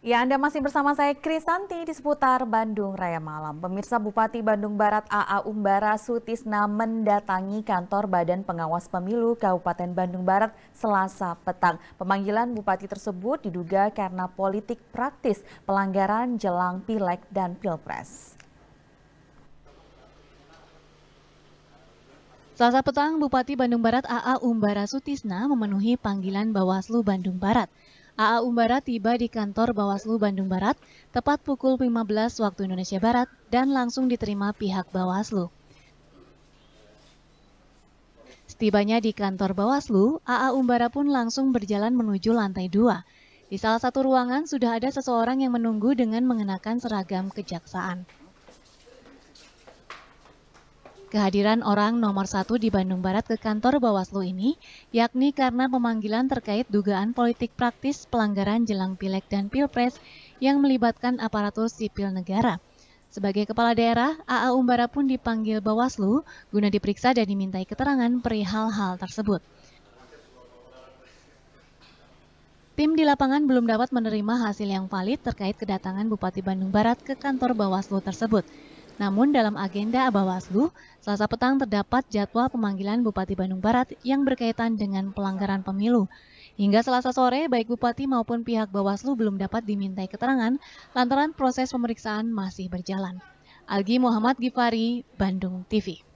Ya, Anda masih bersama saya Krisanti di seputar Bandung Raya Malam. Pemirsa Bupati Bandung Barat AA Umbara Sutisna mendatangi kantor Badan Pengawas Pemilu Kabupaten Bandung Barat Selasa petang. Pemanggilan bupati tersebut diduga karena politik praktis, pelanggaran jelang Pileg dan Pilpres. Selasa petang, Bupati Bandung Barat AA Umbara Sutisna memenuhi panggilan Bawaslu Bandung Barat AA Umbara tiba di kantor Bawaslu Bandung Barat tepat pukul 15 waktu Indonesia Barat dan langsung diterima pihak Bawaslu. Setibanya di kantor Bawaslu, AA Umbara pun langsung berjalan menuju lantai dua. Di salah satu ruangan sudah ada seseorang yang menunggu dengan mengenakan seragam kejaksaan. Kehadiran orang nomor satu di Bandung Barat ke kantor Bawaslu ini, yakni karena pemanggilan terkait dugaan politik praktis pelanggaran jelang pileg dan pilpres yang melibatkan aparatur sipil negara. Sebagai kepala daerah, AA Umbara pun dipanggil Bawaslu guna diperiksa dan dimintai keterangan perihal hal tersebut. Tim di lapangan belum dapat menerima hasil yang valid terkait kedatangan Bupati Bandung Barat ke kantor Bawaslu tersebut. Namun dalam agenda Bawaslu, Selasa petang terdapat jadwal pemanggilan Bupati Bandung Barat yang berkaitan dengan pelanggaran pemilu. Hingga selasa sore, baik Bupati maupun pihak Bawaslu belum dapat dimintai keterangan lantaran proses pemeriksaan masih berjalan. Algi Muhammad Gifari, Bandung TV.